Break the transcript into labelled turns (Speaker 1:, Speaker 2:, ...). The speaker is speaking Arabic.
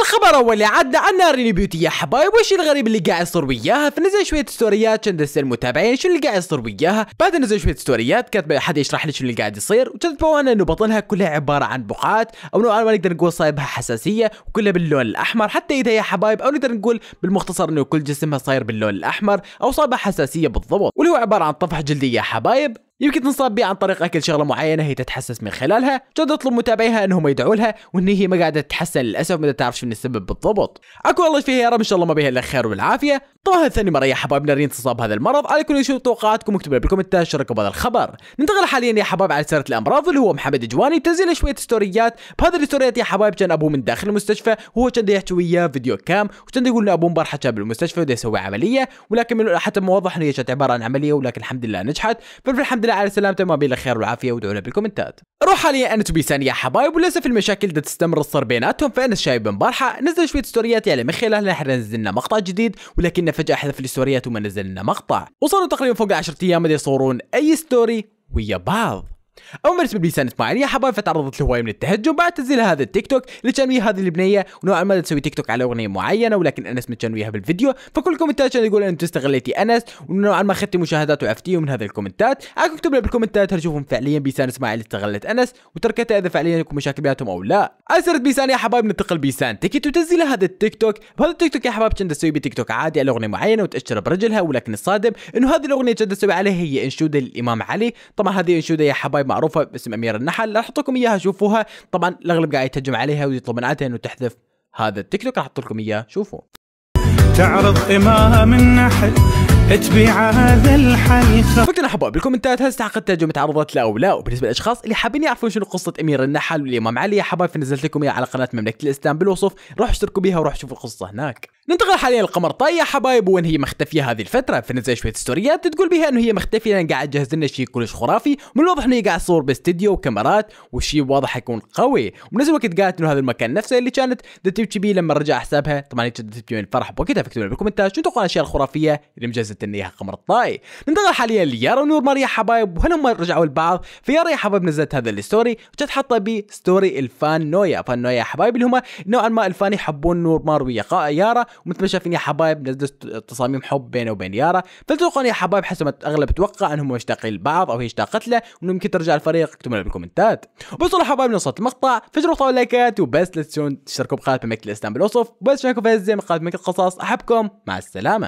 Speaker 1: الخبر الاول عدنا عن ريني بيوتي يا حبايب وش الغريب اللي قاعد يصير وياها فنزل شويه ستوريات عشان المتابعين شو اللي قاعد يصير وياها بعد نزل شويه ستوريات كاتبه حد يشرح لي شو اللي قاعد يصير وكتبوا بوانا انه بطنها كلها عباره عن بقعات او نوعا ما نقدر نقول صايبها حساسيه وكلها باللون الاحمر حتى اذا يا حبايب او نقدر نقول بالمختصر انه كل جسمها صاير باللون الاحمر او صايبها حساسيه بالضبط واللي هو عباره عن طفح جلدي يا حبايب يمكن تنصاب بيه عن طريق اكل شغله معينه هي تتحسس من خلالها جد اطلب متابعيها انهم يدعوا لها وان هي ما قاعده تتحسن للاسف ما تعرف شنو السبب بالضبط اكو الله فيها يا رب ان شاء الله ما بيها الا خير والعافيه طبعا هذه ثاني مرة يا حبايبنا اللي انتصاب هذا المرض على كل شو توقعاتكم لي بالكومنتات شاركوا بهذا الخبر ننتقل حاليا يا حبايب على سيرة الامراض اللي هو محمد جواني تنزل شوية ستوريات بهذه الستوريات يا حبايب كان ابوه من داخل المستشفى وهو كان يحكي وياه فيديو كام وكان يقول له ابوه امبارح حكى بالمستشفى بده يسوي عملية ولكن من حتى وضح انه هي كانت عبارة عن عملية ولكن الحمد لله نجحت فالحمد لله على سلامته ما بين الخير والعافية ودعوا له بالكومنتات روح حاليا انس وبيسان يا حبايب وللاسف المشاكل بدها تستمر تصير بيناتهم فانس شايب امبارحة نزل شوية ستوريات يعني من خلالها احنا نزلنا مقطع جديد ولكن فجأة حذف الستوريات وما نزل لنا مقطع وصاروا تقريبا فوق 10 ايام يصورون اي ستوري ويا بعض أو بالنسبه لبيسان اسماعيل يا حبايب فتعرضت لهوايه من التهجم بعد تنزيل هذا التيك توك اللي كان ويا هذه البنيه ونوعا ما تسوي تيك توك على اغنيه معينه ولكن انس كان وياها بالفيديو فكل الكومنتات كان يقول انت استغليتي انس ونوعا ما اخذتي مشاهدات وعفتيه من هذا الكومنتات اكتب لي بالكومنتات هل تشوفون فعليا بيسان اسماعيل استغلت انس وتركتها اذا فعليا يكون مشاكل بيناتهم او لا اثرت بيسان يا حبايب ننتقل بيسان تيكت وتنزيل هذا التيك توك بهذا التيك توك يا حبايب كان تسوي بتيك توك عادي على اغنيه معينه وتاشر برجلها ولكن الصادم انه هذه الاغنيه كان تسوي عليها هي انشوده للامام علي طبعا هذه انشوده يا حبايب معروفه باسم امير النحل راح احط لكم اياها شوفوها طبعا الاغلب قاعد يتهجم عليها ويطلب من انه تحذف هذا التيك توك راح احط لكم اياه شوفوا تعرض امام النحل تبيع هذا الحلقه فكنا حباب بالكومنتات هل استحقت الترجمة تعرضت لا او لا وبالنسبه للاشخاص اللي حابين يعرفون شنو قصه امير النحل والامام علي يا حبايب فنزلت لكم اياها على قناه مملكه الاسلام بالوصف روحوا اشتركوا بيها وروحوا شوفوا القصه هناك ننتقل حاليا للقمر يا حبايب وين هي مختفية هذه الفترة فنزل شوية ستوريات تقول بها انه هي مختفية لان قاعد تجهز لنا شيء كلش خرافي من الواضح انه هي قاعد تصور باستديو وكاميرات والشيء واضح حيكون قوي وبنفس الوقت قالت انه هذا المكان نفسه اللي كانت تبكي بيه لما رجع حسابها طبعا هي كانت تبكي من الفرح بوقتها فاكتبوا لنا بالكومنتات شو تتوقعون الاشياء الخرافية اللي مجهزة لنا اياها قمر الطاي ننتقل حاليا ليارا ونور ماريا حبايب وهل هم رجعوا لبعض فيارا يا حبايب نزلت هذا الستوري وكانت حاطه بيه ستوري الفان نويا فان نويا حبايب اللي هم نوعا ما الفان يحبون نور مار ويا يارا ومثل ما شايفين يا حبايب نزلت تصاميم حب بينه وبين يارا فالتوقع يا حبايب حسب ما اغلب توقع انهم مشتاقين لبعض او هي اشتاقت له ويمكن ترجع الفريق اكتبوا لنا بالكومنتات والله حبايب نوصلت المقطع فجروا طول لايكات وبس لا تنسون تشتركوا بقناه مملكه الاسلام بالوصف وبس شاركوا في هذه القصص احبكم مع السلامه